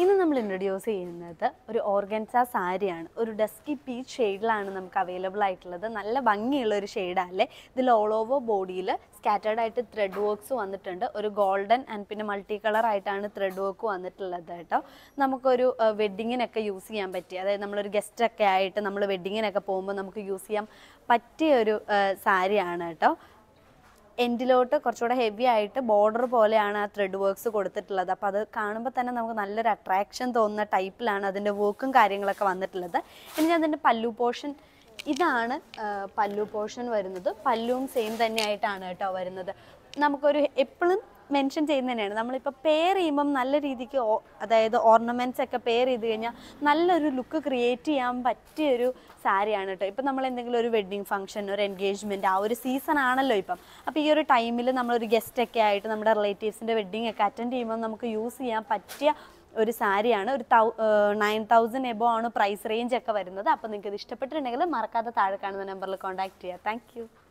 ഇന്ന് നമ്മൾ ഇൻട്രൊഡ്യൂസ് ചെയ്യുന്നത് ഒരു ഓർഗൻസ സാരിയാണ് ഒരു ഡസ്കി പീച്ച് ഷെയ്ഡിലാണ് നമുക്ക് അവൈലബിൾ ആയിട്ടുള്ളത് നല്ല ഭംഗിയുള്ള ഒരു ഷെയ്ഡല്ലേ ഇതിൽ ഓൾ ഓവർ ബോഡിയിൽ സ്കാറ്റേഡ് ആയിട്ട് ത്രെഡ് വർക്ക്സ് വന്നിട്ടുണ്ട് ഒരു ഗോൾഡൻ ആൻഡ് പിന്നെ മൾട്ടി കളർ ആയിട്ടാണ് ത്രെഡ് വർക്ക് വന്നിട്ടുള്ളത് കേട്ടോ നമുക്കൊരു വെഡ്ഡിങ്ങിനൊക്കെ യൂസ് ചെയ്യാൻ പറ്റിയ അതായത് നമ്മളൊരു ഗസ്റ്റൊക്കെ ആയിട്ട് നമ്മൾ വെഡ്ഡിങ്ങിനൊക്കെ പോകുമ്പോൾ നമുക്ക് യൂസ് ചെയ്യാൻ പറ്റിയ ഒരു സാരിയാണ് കേട്ടോ എൻഡിലോട്ട് കുറച്ചുകൂടെ ഹെവി ആയിട്ട് ബോർഡർ പോലെയാണ് ആ ത്രെഡ് വർക്ക്സ് കൊടുത്തിട്ടുള്ളത് അപ്പോൾ അത് കാണുമ്പോൾ തന്നെ നമുക്ക് നല്ലൊരു അട്രാക്ഷൻ തോന്നുന്ന ടൈപ്പിലാണ് അതിൻ്റെ വർക്കും കാര്യങ്ങളൊക്കെ വന്നിട്ടുള്ളത് ഇനി അതിൻ്റെ പല്ലു പോർഷൻ ഇതാണ് പല്ലു പോർഷൻ വരുന്നത് പല്ലുവും സെയിം തന്നെയായിട്ടാണ് കേട്ടോ വരുന്നത് നമുക്കൊരു എപ്പോഴും മെൻഷൻ ചെയ്യുന്നതന്നെയാണ് നമ്മളിപ്പോൾ പേർ ചെയ്യുമ്പം നല്ല രീതിക്ക് അതായത് ഓർണമെൻറ്റ്സ് ഒക്കെ പേർ ചെയ്ത് കഴിഞ്ഞാൽ നല്ലൊരു ലുക്ക് ക്രിയേറ്റ് ചെയ്യാൻ പറ്റിയൊരു സാരിയാണ് കേട്ടോ ഇപ്പം നമ്മൾ എന്തെങ്കിലും ഒരു വെഡ്ഡിങ് ഫംഗ്ഷൻ ഒരു എൻഗേജ്മെൻറ്റ് ആ ഒരു സീസൺ ആണല്ലോ ഇപ്പം അപ്പോൾ ഈ ഒരു ടൈമിൽ നമ്മളൊരു ഗസ്റ്റൊക്കെ ആയിട്ട് നമ്മുടെ റിലേറ്റീവ്സിൻ്റെ വെഡ്ഡിങ് ഒക്കെ അറ്റൻഡ് ചെയ്യുമ്പോൾ നമുക്ക് യൂസ് ചെയ്യാൻ പറ്റിയ ഒരു സാരിയാണ് ഒരു തൗ നയൻ തൗസൻഡ് എബോ ആണ് പ്രൈസ് റേഞ്ച് ഒക്കെ വരുന്നത് അപ്പോൾ നിങ്ങൾക്ക് ഇത് ഇഷ്ടപ്പെട്ടിട്ടുണ്ടെങ്കിൽ മറക്കാതെ താഴെ കാണുന്ന നമ്പറിൽ കോൺടാക്ട് ചെയ്യുക താങ്ക്